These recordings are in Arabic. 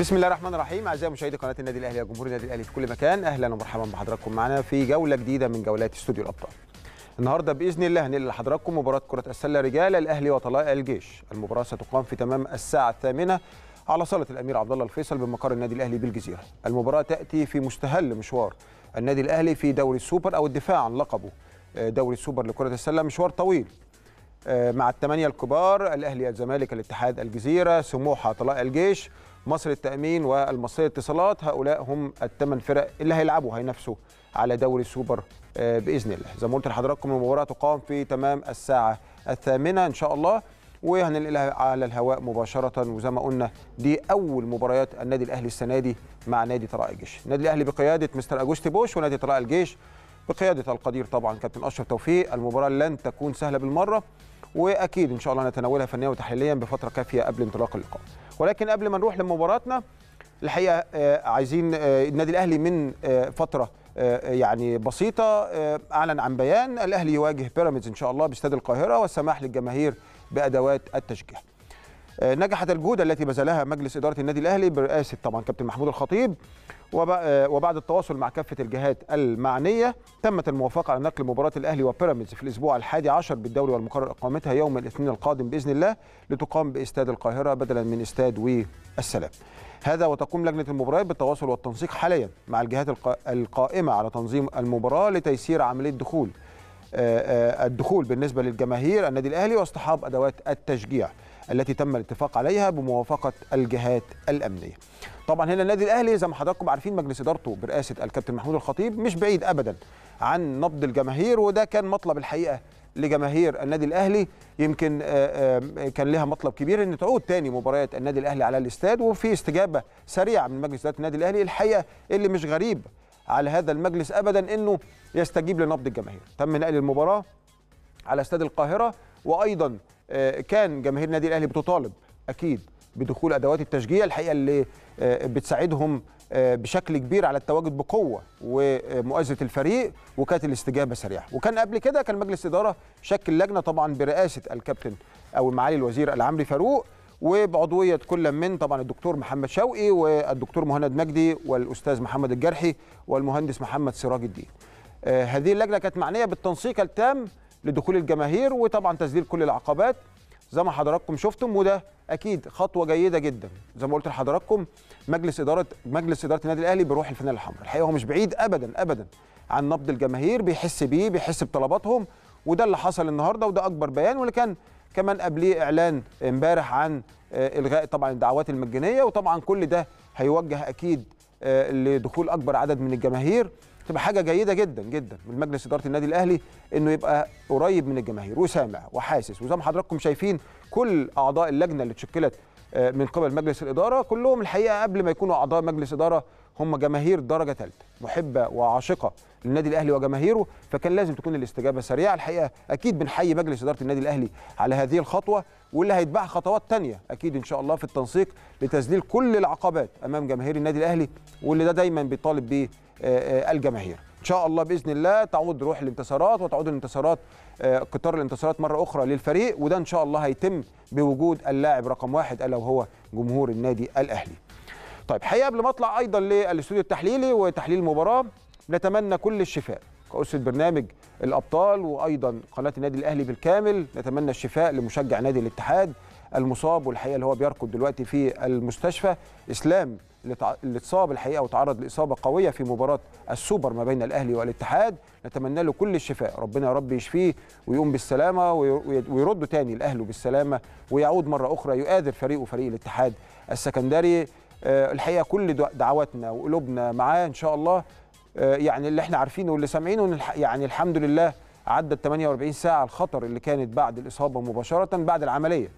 بسم الله الرحمن الرحيم اعزائي مشاهدي قناه النادي الاهلي وجمهور النادي الاهلي في كل مكان اهلا ومرحبا بحضراتكم معنا في جوله جديده من جولات استوديو الابطال النهارده باذن الله هنقل لحضراتكم مباراه كره السله رجال الاهلي وطلائع الجيش المباراه ستقام في تمام الساعه الثامنه على صاله الامير عبد الله الفيصل بمقر النادي الاهلي بالجزيره المباراه تاتي في مستهل مشوار النادي الاهلي في دوري السوبر او الدفاع عن لقبه آه، دوري السوبر لكره السله مشوار طويل آه، مع الثمانيه الكبار الاهلي الزمالك الاتحاد الجزيره سموحه طلائع الجيش مصر التأمين والمصرية للاتصالات هؤلاء هم الثمان فرق اللي هيلعبوا هينافسوا على دوري السوبر آه، بإذن الله زي ما قلت لحضراتكم المباراة تقام في تمام الساعة الثامنة إن شاء الله وهننقلها على الهواء مباشرة وزي ما قلنا دي أول مباريات النادي الأهلي السنة دي مع نادي طلائع الجيش النادي الأهلي بقيادة مستر أجوستي بوش ونادي طلائع الجيش بقيادة القدير طبعا كابتن أشرف توفيق المباراة لن تكون سهلة بالمرة واكيد ان شاء الله نتناولها فنيا وتحليليا بفتره كافيه قبل انطلاق اللقاء ولكن قبل ما نروح لمباراتنا الحقيقه آه، عايزين آه، النادي الاهلي من آه، فتره يعني بسيطه اعلن عن بيان الاهلي يواجه بيراميدز ان شاء الله باستاد القاهره والسماح للجماهير بادوات التشجيع آه، نجحت الجهود التي بذلها مجلس إدارة النادي الأهلي برئاسة طبعا كابتن محمود الخطيب آه، وبعد التواصل مع كافة الجهات المعنية تمت الموافقة على نقل مباراة الأهلي وبيراميدز في الأسبوع الحادي عشر بالدوري والمقرر إقامتها يوم الاثنين القادم بإذن الله لتقام بإستاد القاهرة بدلا من استاد والسلام هذا وتقوم لجنة المباريات بالتواصل والتنسيق حاليا مع الجهات القائمة على تنظيم المباراة لتيسير عملية دخول آه، الدخول بالنسبة للجماهير النادي الأهلي واصطحاب أدوات التشجيع التي تم الاتفاق عليها بموافقه الجهات الامنيه. طبعا هنا النادي الاهلي زي ما حضراتكم عارفين مجلس ادارته برئاسه الكابتن محمود الخطيب مش بعيد ابدا عن نبض الجماهير وده كان مطلب الحقيقه لجماهير النادي الاهلي يمكن آه، آه، كان لها مطلب كبير ان تعود تاني مباريات النادي الاهلي على الاستاد وفي استجابه سريعه من مجلس اداره النادي الاهلي الحقيقه اللي مش غريب على هذا المجلس ابدا انه يستجيب لنبض الجماهير تم نقل المباراه على استاد القاهره وايضا آه، كان جماهير النادي الاهلي بتطالب اكيد بدخول ادوات التشجيع الحقيقه اللي آه، بتساعدهم آه، بشكل كبير على التواجد بقوه ومؤازره الفريق وكانت الاستجابه سريعه وكان قبل كده كان مجلس اداره شكل لجنه طبعا برئاسه الكابتن او معالي الوزير العمري فاروق وبعضويه كل من طبعا الدكتور محمد شوقي والدكتور مهند مجدي والاستاذ محمد الجرحي والمهندس محمد سراج الدين هذه اللجنه كانت معنيه بالتنسيق التام لدخول الجماهير وطبعا تسديد كل العقبات زي ما حضراتكم شفتم وده اكيد خطوه جيده جدا زي ما قلت لحضراتكم مجلس اداره مجلس اداره النادي الاهلي بيروح الفنان الحمراء الحقيقه هو مش بعيد ابدا ابدا عن نبض الجماهير بيحس بيه بيحس بطلباتهم وده اللي حصل النهارده وده اكبر بيان واللي كان كمان قبليه اعلان امبارح عن آه، الغاء طبعا الدعوات المجانيه وطبعا كل ده هيوجه اكيد آه، لدخول اكبر عدد من الجماهير تبقى حاجه جيده جدا جدا من مجلس اداره النادي الاهلي انه يبقى قريب من الجماهير وسامع وحاسس وزي ما حضراتكم شايفين كل اعضاء اللجنه اللي اتشكلت آه، من قبل مجلس الاداره كلهم الحقيقه قبل ما يكونوا اعضاء مجلس اداره هم جماهير درجه ثالثه محبه وعاشقه للنادي الاهلي وجماهيره فكان لازم تكون الاستجابه سريعه الحقيقه اكيد بنحيي مجلس اداره النادي الاهلي على هذه الخطوه واللي هيتبعها خطوات ثانيه اكيد ان شاء الله في التنسيق لتذليل كل العقبات امام جماهير النادي الاهلي واللي ده دايما بيطالب به آه، آه، الجماهير ان شاء الله باذن الله تعود روح الانتصارات وتعود الانتصارات آه، قطار الانتصارات مره اخرى للفريق وده ان شاء الله هيتم بوجود اللاعب رقم واحد الا وهو جمهور النادي الاهلي طيب حقيقه قبل ما اطلع ايضا للاستوديو التحليلي وتحليل المباراه نتمنى كل الشفاء كأسرة برنامج الأبطال وأيضا قناة النادي الأهلي بالكامل نتمنى الشفاء لمشجع نادي الاتحاد المصاب والحقيقة اللي هو بيركض دلوقتي في المستشفى إسلام اللي اتصاب الحقيقة وتعرض لإصابة قوية في مباراة السوبر ما بين الأهلي والاتحاد نتمنى له كل الشفاء ربنا يا رب يشفيه ويقوم بالسلامة ويرد تاني لاهله بالسلامة ويعود مرة أخرى يؤازر فريقه فريق الاتحاد السكندري آه، الحقيقه كل دعواتنا وقلوبنا معاه ان شاء الله آه، يعني اللي احنا عارفينه واللي سامعينه يعني الحمد لله عدت 48 ساعه الخطر اللي كانت بعد الاصابه مباشره بعد العمليه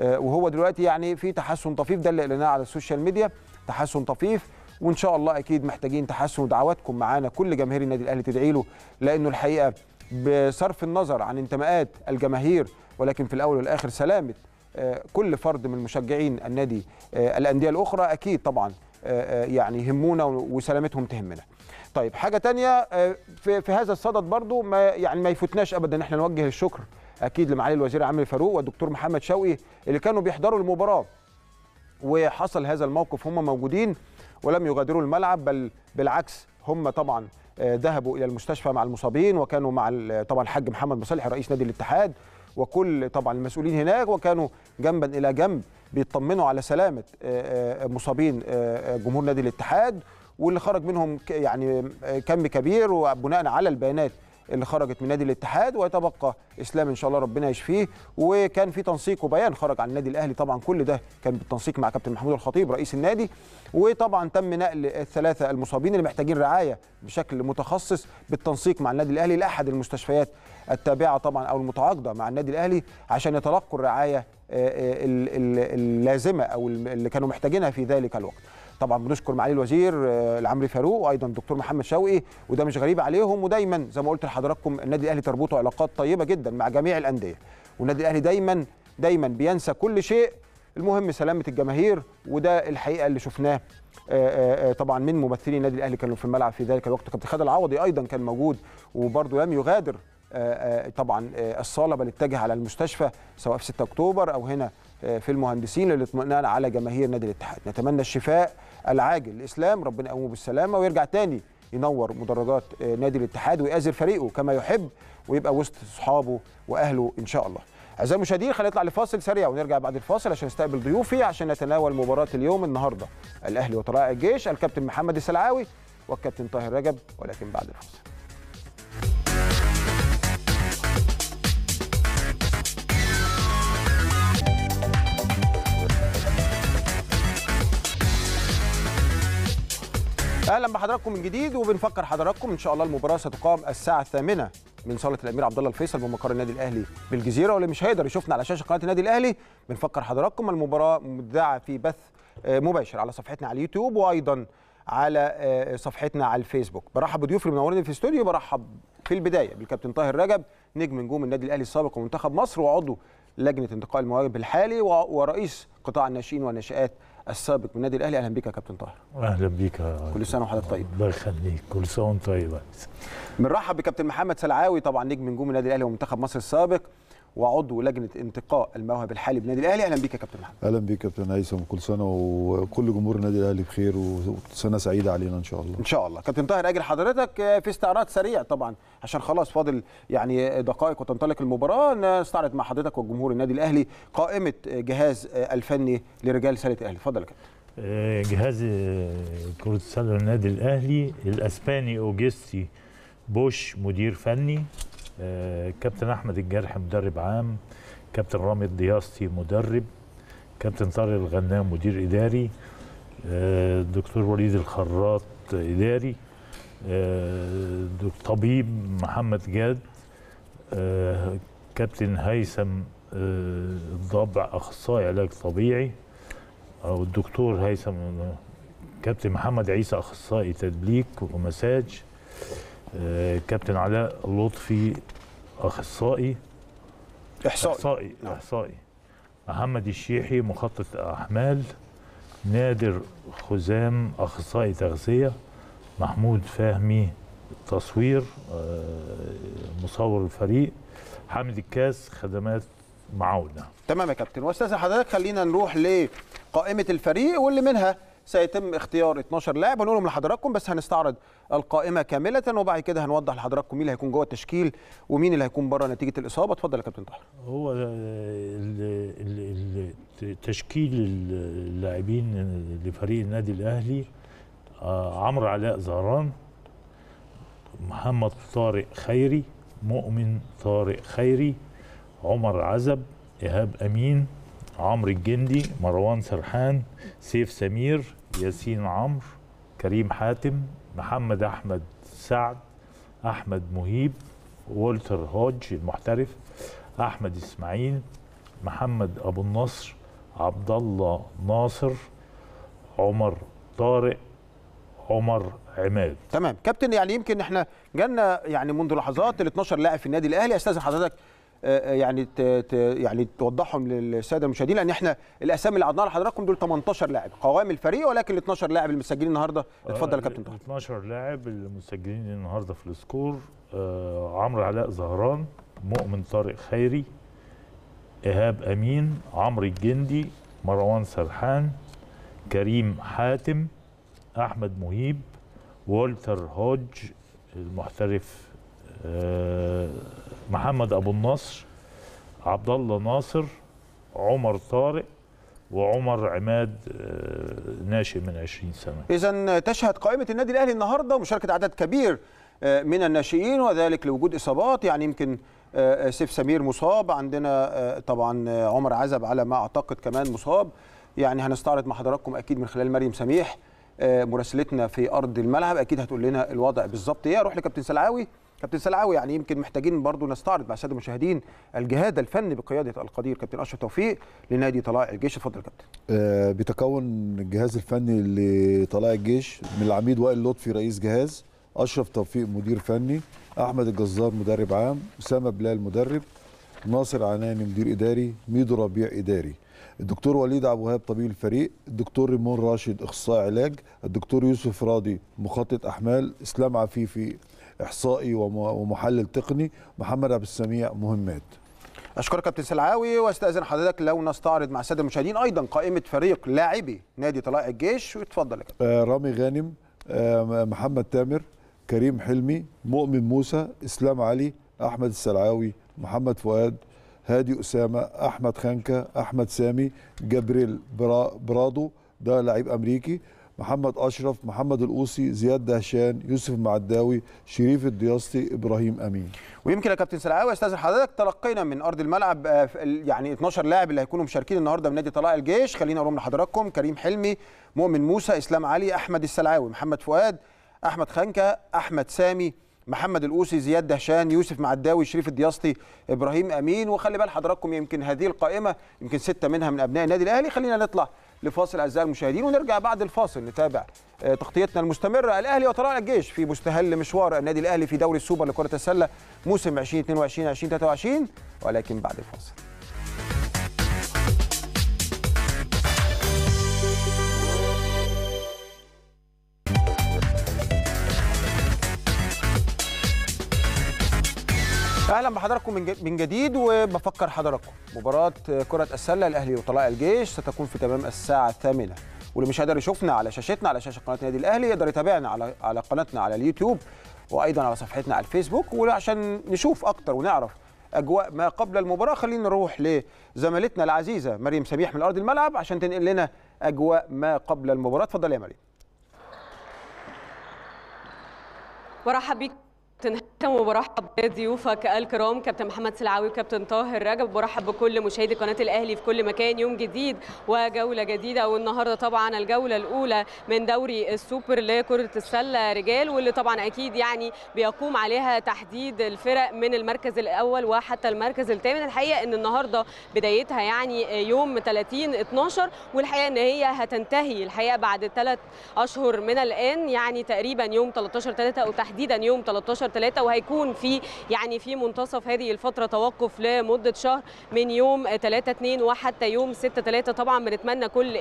آه، وهو دلوقتي يعني في تحسن طفيف ده اللي قلناه على السوشيال ميديا تحسن طفيف وان شاء الله اكيد محتاجين تحسن ودعواتكم معانا كل جماهير النادي الاهلي تدعي له لانه الحقيقه بصرف النظر عن انتماءات الجماهير ولكن في الاول والاخر سلامه آه، كل فرد من مشجعين النادي آه، الانديه الاخرى اكيد طبعا آه، يعني يهمونا وسلامتهم تهمنا طيب حاجه تانية في, في هذا الصدد برضو ما يعني ما يفوتناش ابدا ان احنا نوجه الشكر اكيد لمعالي الوزير عامر فاروق والدكتور محمد شوقي اللي كانوا بيحضروا المباراه وحصل هذا الموقف هم موجودين ولم يغادروا الملعب بل بالعكس هم طبعا ذهبوا الى المستشفى مع المصابين وكانوا مع طبعا الحاج محمد مصالح رئيس نادي الاتحاد وكل طبعا المسؤولين هناك وكانوا جنبا الى جنب بيطمنوا على سلامه آه، آه، مصابين آه، جمهور نادي الاتحاد واللي خرج منهم يعني كم كبير وبناء على البيانات اللي خرجت من نادي الاتحاد ويتبقى اسلام ان شاء الله ربنا يشفيه وكان في تنسيق وبيان خرج عن النادي الاهلي طبعا كل ده كان بالتنسيق مع كابتن محمود الخطيب رئيس النادي وطبعا تم نقل الثلاثه المصابين اللي محتاجين رعايه بشكل متخصص بالتنسيق مع النادي الاهلي لاحد المستشفيات التابعه طبعا او المتعاقده مع النادي الاهلي عشان يتلقوا الرعايه آه، آه، اللازمه او اللي كانوا محتاجينها في ذلك الوقت. طبعا بنشكر معالي الوزير آه، العمري فاروق وايضا الدكتور محمد شوقي وده مش غريب عليهم ودايما زي ما قلت لحضراتكم النادي الاهلي تربطه علاقات طيبه جدا مع جميع الانديه والنادي الاهلي دايما دايما بينسى كل شيء المهم سلامه الجماهير وده الحقيقه اللي شفناه طبعا من ممثلي النادي الاهلي كانوا في الملعب في ذلك الوقت كابتن خالد العوضي ايضا كان موجود وبرده لم يغادر آه، آه، طبعا آه، الصاله بل اتجه على المستشفى سواء في 6 اكتوبر او هنا في المهندسين للاطمئنان على جماهير نادي الاتحاد نتمنى الشفاء العاجل الاسلام ربنا يقومه بالسلامه ويرجع تاني ينور مدرجات نادي الاتحاد ويأزر فريقه كما يحب ويبقى وسط صحابه واهله ان شاء الله اعزائي المشاهدين خلينا نطلع لفاصل سريع ونرجع بعد الفاصل عشان نستقبل ضيوفي عشان نتناول مباراه اليوم النهارده الاهلي وطلائع الجيش الكابتن محمد السلعاوي والكابتن طاهر رجب ولكن بعد الفاصل اهلا بحضراتكم من جديد وبنفكر حضراتكم ان شاء الله المباراه ستقام الساعه الثامنة من صاله الامير عبد الله الفيصل بمقر النادي الاهلي بالجزيره واللي مش هيقدر يشوفنا على شاشه قناه النادي الاهلي بنفكر حضراتكم المباراه مذاعه في بث آه، مباشر على صفحتنا على اليوتيوب وايضا على آه، صفحتنا على الفيسبوك برحب بضيوفي المنورين في الاستوديو برحب في البدايه بالكابتن طاهر رجب نجم نجوم النادي الاهلي السابق ومنتخب مصر وعضو لجنه انتقاء المواهب الحالي ورئيس قطاع الناشئين والناشئات السابق من النادي الاهلي اهلا بك يا كابتن طاهر اهلا بك كل سنه وحضرتك طيب الله يخليك كل سنه وانت طيب بنرحب بكابتن محمد سلعاوي طبعا نجم نجوم النادي الاهلي ومنتخب مصر السابق وعضو لجنه انتقاء الموهب الحالي بالنادي الاهلي اهلا بيك يا كابتن محمد اهلا بيك كابتن هيثم كل سنه وكل جمهور النادي الاهلي بخير وسنه سعيده علينا ان شاء الله ان شاء الله كابتن طاهر اجل حضرتك آه، في استعراض سريع طبعا عشان خلاص فاضل يعني دقائق وتنطلق المباراه نستعرض مع حضرتك وجمهور النادي الاهلي قائمه آه، جهاز آه، الفني لرجال سله الاهلي اتفضل يا كابتن جهاز كرة السلة النادي الأهلي الأسباني أوجستي بوش مدير فني آه، كابتن احمد الجرح مدرب عام كابتن رامي الدياستي مدرب كابتن طارق الغنام مدير اداري آه، دكتور وليد الخراط اداري آه، طبيب محمد جاد كابتن هيثم الضبع اخصائي علاج طبيعي او الدكتور هيثم كابتن محمد عيسى اخصائي تدليك ومساج آه، كابتن علاء لطفي اخصائي احصائي احصائي, نعم. إحصائي. محمد الشيحي مخطط احمال نادر خزام اخصائي تغذيه محمود فهمي تصوير آه، مصور الفريق حامد الكاس خدمات معاونه تمام يا كابتن واستاذ حضرتك خلينا نروح لقائمه الفريق واللي منها سيتم اختيار 12 لاعب هنقولهم لحضراتكم بس هنستعرض القائمه كامله وبعد كده هنوضح لحضراتكم مين اللي هيكون جوه التشكيل ومين اللي هيكون بره نتيجه الاصابه اتفضل يا كابتن طاهر هو تشكيل اللاعبين لفريق النادي الاهلي آه، عمرو علاء زهران محمد طارق خيري مؤمن طارق خيري عمر عزب إيهاب أمين عمرو الجندي مروان سرحان سيف سمير ياسين عمرو كريم حاتم محمد احمد سعد احمد مهيب والتر هوج المحترف احمد اسماعيل محمد ابو النصر عبد الله ناصر عمر طارق عمر عماد تمام كابتن يعني يمكن احنا جالنا يعني منذ لحظات ال 12 لاعب في النادي الاهلي استاذن حضرتك آه، آه، يعني يعني توضحهم للساده المشاهدين لان احنا الاسامي اللي عدناها لحضراتكم دول 18 لاعب قوام الفريق ولكن ال 12 لاعب المسجلين النهارده آه، اتفضل يا كابتن طه 12 لاعب المسجلين النهارده في السكور عمرو علاء زهران مؤمن طارق خيري ايهاب امين عمرو الجندي مروان سرحان كريم حاتم احمد مهيب والتر هوج المحترف آه، محمد ابو النصر عبد الله ناصر عمر طارق وعمر عماد آه، ناشئ من 20 سنه اذا تشهد قائمه النادي الاهلي النهارده مشاركه عدد كبير آه، من الناشئين وذلك لوجود اصابات يعني يمكن سيف سمير مصاب عندنا طبعا عمر عزب على ما اعتقد كمان مصاب يعني هنستعرض مع حضراتكم اكيد من خلال مريم سميح مراسلتنا في ارض الملعب اكيد هتقول لنا الوضع بالظبط ايه اروح لكابتن سلعاوي كابتن سلعاوي يعني يمكن محتاجين برضو نستعرض مع الساده المشاهدين الجهاد الفني بقياده القدير كابتن اشرف توفيق لنادي طلائع الجيش اتفضل كابتن آه بيتكون الجهاز الفني لطلائع الجيش من العميد وائل لطفي رئيس جهاز اشرف توفيق مدير فني احمد الجزار مدرب عام اسامه بلال مدرب ناصر عناني مدير اداري ميدو ربيع اداري الدكتور وليد عبد الوهاب طبيب الفريق الدكتور ريمون راشد اخصائي علاج الدكتور يوسف راضي مخطط احمال اسلام عفيفي احصائي ومحلل تقني محمد عبد السميع مهمات اشكرك كابتن سلعاوي واستاذن حضرتك لو نستعرض مع الساده المشاهدين ايضا قائمه فريق لاعبي نادي طلائع الجيش واتفضل آه، رامي غانم آه، محمد تامر كريم حلمي مؤمن موسى اسلام علي احمد السلعاوي محمد فؤاد هادي اسامه احمد خانكه احمد سامي جبريل برا برادو ده لعيب امريكي محمد اشرف محمد القوسي زياد دهشان يوسف معداوي شريف الدياستي ابراهيم امين ويمكن يا كابتن سلعاوي أيوة استاذن حضرتك تلقينا من ارض الملعب آه، يعني 12 لاعب اللي هيكونوا مشاركين النهارده من نادي طلائع الجيش خلينا اقولهم لحضراتكم كريم حلمي مؤمن موسى اسلام علي احمد السلعاوي محمد فؤاد احمد خنكه احمد سامي محمد القوسي زياد دهشان يوسف معداوي شريف الدياسطي ابراهيم امين وخلي بال حضراتكم يمكن هذه القائمه يمكن سته منها من ابناء النادي الاهلي خلينا نطلع لفاصل اعزائي المشاهدين ونرجع بعد الفاصل نتابع آه، تغطيتنا المستمره الاهلي وطلائع الجيش في مستهل مشوار النادي الاهلي في دوري السوبر لكره السله موسم 2022 2023 ولكن بعد الفاصل اهلا بحضراتكم من جديد وبفكر حضراتكم مباراه كره السله الاهلي وطلائع الجيش ستكون في تمام الساعه الثامنه واللي مش قادر يشوفنا على شاشتنا على شاشه قناه النادي الاهلي يقدر يتابعنا على على قناتنا على اليوتيوب وايضا على صفحتنا على الفيسبوك وعشان نشوف اكتر ونعرف اجواء ما قبل المباراه خلينا نروح لزميلتنا العزيزه مريم سميح من ارض الملعب عشان تنقل لنا اجواء ما قبل المباراه اتفضلي يا مريم ورحب بك تنهتم وبرحب بضيوفك الكرام كابتن محمد سلعاوي وكابتن طاهر رجب برحب بكل مشاهدي قناه الاهلي في كل مكان يوم جديد وجوله جديده والنهارده طبعا الجوله الاولى من دوري السوبر لكره السله رجال واللي طبعا اكيد يعني بيقوم عليها تحديد الفرق من المركز الاول وحتى المركز الثامن الحقيقه ان النهارده بدايتها يعني يوم 30 12 والحقيقه ان هي هتنتهي الحقيقه بعد ثلاث اشهر من الان يعني تقريبا يوم 13 3 وتحديدا يوم 13 12 3 وهيكون في يعني في منتصف هذه الفتره توقف لمده شهر من يوم 3 2 وحتى يوم 6 3 طبعا بنتمنى كل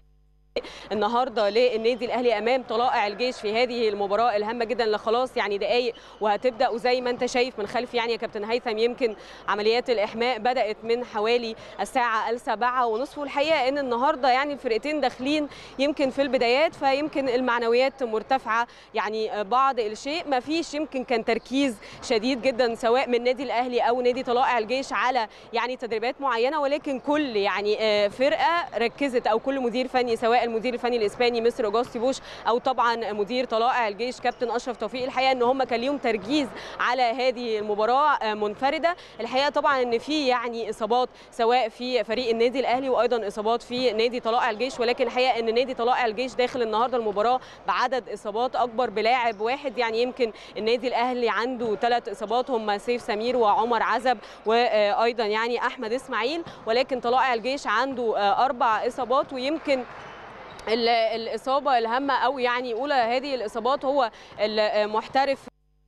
النهارده للنادي الاهلي امام طلائع الجيش في هذه المباراه الهامه جدا اللي خلاص يعني دقائق وهتبدا وزي ما انت شايف من خلفي يعني يا كابتن هيثم يمكن عمليات الاحماء بدات من حوالي الساعه السابعة ونصف والحقيقه ان النهارده يعني الفرقتين داخلين يمكن في البدايات فيمكن المعنويات مرتفعه يعني بعض الشيء ما فيش يمكن كان تركيز شديد جدا سواء من النادي الاهلي او نادي طلائع الجيش على يعني تدريبات معينه ولكن كل يعني آه، فرقه ركزت او كل مدير فني سواء المدير الفني الاسباني مصر اوجاستي بوش او طبعا مدير طلائع الجيش كابتن اشرف توفيق الحقيقه ان هم كان ليهم تركيز على هذه المباراه آه، منفرده الحقيقه طبعا ان في يعني اصابات سواء في فريق النادي الاهلي وايضا اصابات في نادي طلائع الجيش ولكن الحقيقه ان نادي طلائع الجيش داخل النهارده المباراه بعدد اصابات اكبر بلاعب واحد يعني يمكن النادي الاهلي عنده ثلاث اصابات هم سيف سمير وعمر عزب وايضا يعني احمد اسماعيل ولكن طلائع الجيش عنده آه، اربع اصابات ويمكن الاصابه الهامه او يعني اولى هذه الاصابات هو المحترف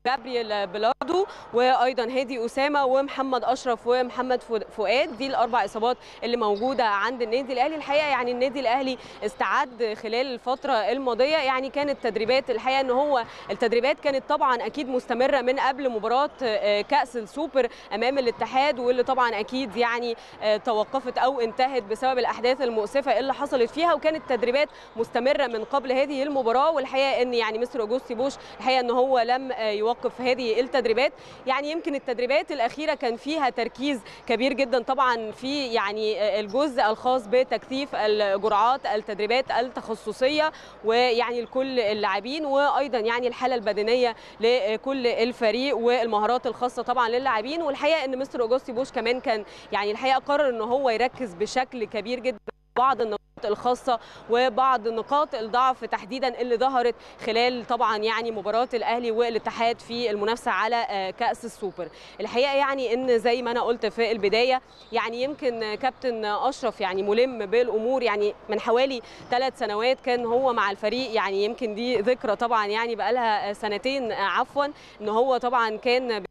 جابرييل بلادو وايضا هادي اسامه ومحمد اشرف ومحمد فؤاد دي الاربع اصابات اللي موجوده عند النادي الاهلي الحقيقه يعني النادي الاهلي استعد خلال الفتره الماضيه يعني كانت تدريبات الحقيقه ان هو التدريبات كانت طبعا اكيد مستمره من قبل مباراه آه، كاس السوبر امام الاتحاد واللي طبعا اكيد يعني آه، توقفت او انتهت بسبب الاحداث المؤسفه اللي حصلت فيها وكانت تدريبات مستمره من قبل هذه المباراه والحقيقه ان يعني مستر اوجوستي بوش الحقيقه ان هو لم آه، يوقف توقف هذه التدريبات يعني يمكن التدريبات الأخيرة كان فيها تركيز كبير جدا طبعا في يعني الجزء الخاص بتكثيف الجرعات التدريبات التخصصية ويعني لكل اللاعبين وأيضا يعني الحالة البدنية لكل الفريق والمهارات الخاصة طبعا للاعبين والحقيقة أن مستر اوجستي بوش كمان كان يعني الحقيقة قرر أن هو يركز بشكل كبير جدا بعض النقاط الخاصه وبعض نقاط الضعف تحديدا اللي ظهرت خلال طبعا يعني مباراه الاهلي والاتحاد في المنافسه على آه، كاس السوبر الحقيقه يعني ان زي ما انا قلت في البدايه يعني يمكن كابتن اشرف يعني ملم بالامور يعني من حوالي ثلاث سنوات كان هو مع الفريق يعني يمكن دي ذكرى طبعا يعني بقالها سنتين آه، عفوا ان هو طبعا كان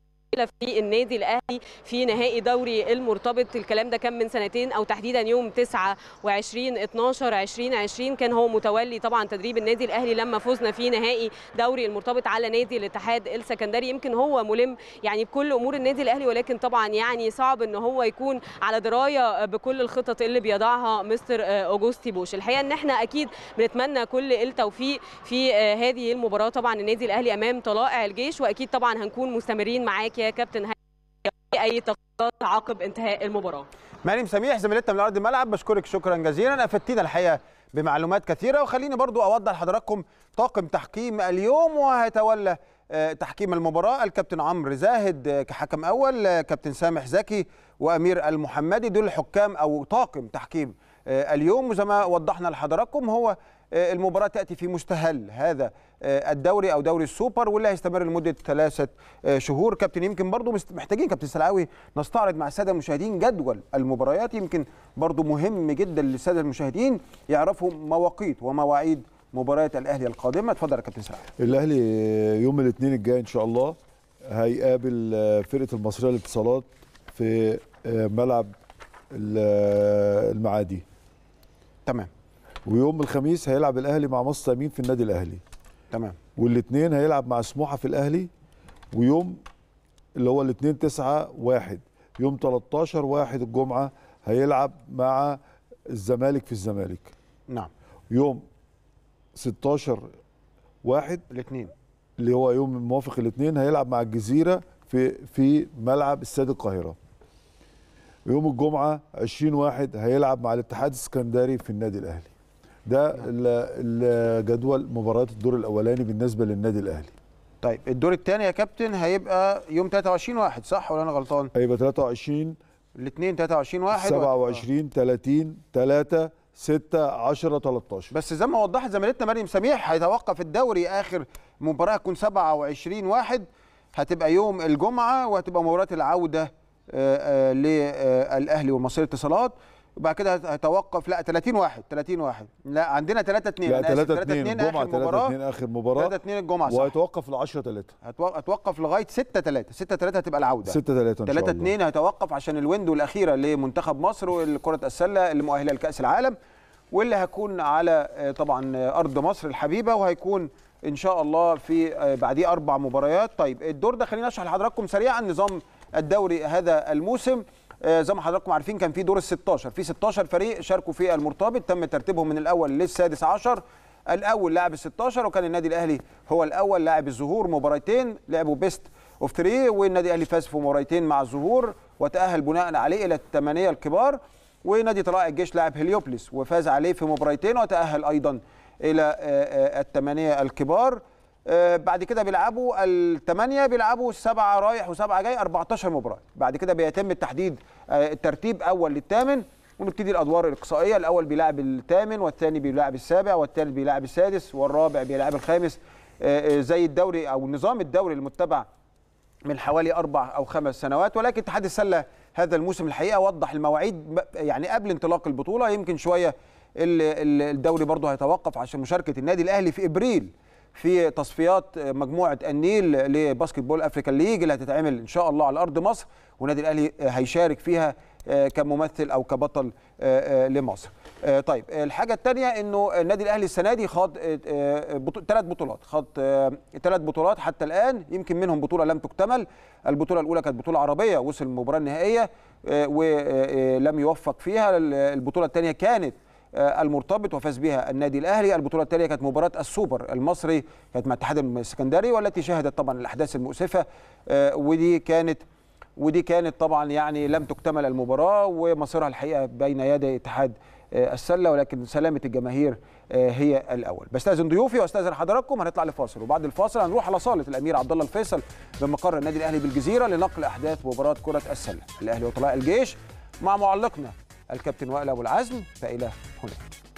في النادي الاهلي في نهائي دوري المرتبط الكلام ده كان من سنتين او تحديدا يوم 29 12 2020 كان هو متولي طبعا تدريب النادي الاهلي لما فزنا في نهائي دوري المرتبط على نادي الاتحاد السكندري يمكن هو ملم يعني بكل امور النادي الاهلي ولكن طبعا يعني صعب ان هو يكون على درايه بكل الخطط اللي بيضعها مستر اوجوستي بوش الحقيقه ان احنا اكيد بنتمنى كل التوفيق في هذه المباراه طبعا النادي الاهلي امام طلائع الجيش واكيد طبعا هنكون مستمرين معاك يا كابتن هاني اي تغييرات عقب انتهاء المباراه مريم سميح زميلتنا من ارض الملعب بشكرك شكرا جزيلا افدتينا الحقيقه بمعلومات كثيره وخليني برضو اوضح لحضراتكم طاقم تحكيم اليوم وهيتولى آه، تحكيم المباراه الكابتن عمرو زاهد آه، كحكم اول آه، كابتن سامح زكي وامير المحمدي دول حكام او طاقم تحكيم آه، اليوم وزي ما وضحنا لحضراتكم هو آه، المباراة تأتي في مستهل هذا آه، الدوري أو دوري السوبر واللي هيستمر لمدة ثلاثة شهور كابتن يمكن برضو محتاجين كابتن سلعاوي نستعرض مع السادة المشاهدين جدول المباريات يمكن برضو مهم جدا للسادة المشاهدين يعرفوا مواقيت ومواعيد مباريات الأهلي القادمة اتفضل يا كابتن سلعاوي الأهلي يوم الاثنين الجاي إن شاء الله هيقابل فرقة المصرية للاتصالات في ملعب المعادي تمام ويوم الخميس هيلعب الاهلي مع مصر امين في النادي الاهلي تمام والاثنين هيلعب مع سموحه في الاهلي ويوم اللي هو الاثنين 9 1 يوم 13 واحد الجمعه هيلعب مع الزمالك في الزمالك نعم يوم 16 واحد الاثنين اللي هو يوم موافق الاثنين هيلعب مع الجزيره في في ملعب استاد القاهره يوم الجمعه 20 واحد هيلعب مع الاتحاد السكندري في النادي الاهلي ده نعم. جدول مباريات الدور الاولاني بالنسبه للنادي الاهلي طيب الدور الثاني يا كابتن هيبقى يوم 23 واحد صح ولا انا غلطان هيبقى 23 الاثنين 23 واحد 27 30 3 6 10 13 بس زي ما وضحت زميلتنا مريم سميح هيتوقف الدوري اخر مباراه هتكون 27 واحد هتبقى يوم الجمعه وهتبقى مباراه العوده آه، آه، للاهلي ومصير اتصالات وبعد كده هيتوقف لا 30 واحد 30 واحد لا عندنا 3 2 لا 3 2 الجمعه 3 2 اخر مباراه 3 2 الجمعه صح وهيتوقف ل 10 3 هتوقف لغايه 6 3 6 3 هتبقى العوده 6 3 ان شاء الله 3 2 هيتوقف عشان الويندو الاخيره لمنتخب مصر وكره السله المؤهله لكاس العالم واللي هكون على آه، طبعا ارض مصر الحبيبه وهيكون ان شاء الله في بعديه اربع مباريات طيب الدور ده خليني اشرح لحضراتكم سريعا نظام الدوري هذا الموسم آه، زي ما حضراتكم عارفين كان في دور ال 16 في 16 فريق شاركوا في المرتبط تم ترتيبهم من الاول للسادس عشر الاول لاعب ال 16 وكان النادي الاهلي هو الاول لاعب الظهور مباراتين لعبوا بيست اوف 3 والنادي الاهلي فاز في مباراتين مع الظهور وتاهل بناء عليه الى الثمانيه الكبار ونادي طلائع الجيش لاعب هليوبلس وفاز عليه في مباراتين وتاهل ايضا الى آه، آه، الثمانيه الكبار آه، بعد كده بيلعبوا الثمانيه بيلعبوا السبعه رايح وسبعه جاي 14 مباراه بعد كده بيتم التحديد آه، الترتيب اول للثامن ونبتدي الادوار الاقصائيه الاول بيلاعب الثامن والثاني بيلاعب السابع والثالث بيلاعب السادس والرابع بيلاعب الخامس آه، زي الدوري او نظام الدوري المتبع من حوالي اربع او خمس سنوات ولكن اتحاد السله هذا الموسم الحقيقه وضح المواعيد يعني قبل انطلاق البطوله يمكن شويه الدوري برضه هيتوقف عشان مشاركه النادي الاهلي في ابريل في تصفيات مجموعه النيل لباسكت بول افريكان ليج اللي هتتعمل ان شاء الله على ارض مصر والنادي الاهلي هيشارك فيها آه، كممثل او كبطل آه، آه، لمصر. طيب الحاجه الثانيه انه النادي الاهلي السنه دي خاض ثلاث بطولات خاض ثلاث بطولات حتى الان يمكن منهم بطوله لم تكتمل البطوله الاولى كانت بطوله عربيه وصل المباراه النهائيه ولم يوفق فيها البطوله الثانيه كانت آه، المرتبط وفاز بها النادي الاهلي البطوله التاليه كانت مباراه السوبر المصري كانت مع اتحاد السكندري والتي شهدت طبعا الاحداث المؤسفه آه، ودي كانت ودي كانت طبعا يعني لم تكتمل المباراه ومصيرها الحقيقه بين يدي اتحاد آه، السله ولكن سلامه الجماهير هي الاول بستاذن ضيوفي واستاذن حضراتكم هنطلع لفاصل وبعد الفاصل هنروح على صاله الامير عبد الله الفيصل بمقر النادي الاهلي بالجزيره لنقل احداث مباراه كره السله الاهلي وطلاء الجيش مع معلقنا الكابتن وائل أبو العزم فإلى هناك